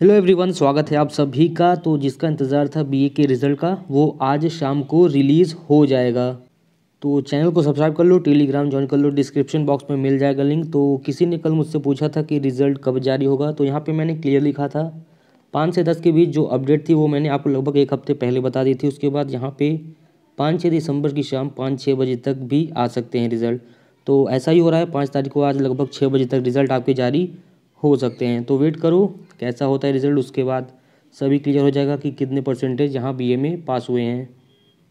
hello everyone स्वागत है आप सभी का तो जिसका इंतज़ार था बीए के रिज़ल्ट का वो आज शाम को रिलीज़ हो जाएगा तो चैनल को सब्सक्राइब कर लो टेलीग्राम ज्वाइन कर लो डिस्क्रिप्शन बॉक्स में मिल जाएगा लिंक तो किसी ने कल मुझसे पूछा था कि रिज़ल्ट कब जारी होगा तो यहाँ पे मैंने क्लियर लिखा था पाँच से दस के बीच जो अपडेट थी वो मैंने आपको लगभग एक हफ्ते पहले बता दी थी उसके बाद यहाँ पर पाँच छः दिसंबर की शाम पाँच छः बजे तक भी आ सकते हैं रिज़ल्ट तो ऐसा ही हो रहा है पाँच तारीख को आज लगभग छः बजे तक रिज़ल्ट आपके जारी हो सकते हैं तो वेट करो कैसा होता है रिज़ल्ट उसके बाद सभी क्लियर हो जाएगा कि कितने परसेंटेज यहाँ बी ए में पास हुए हैं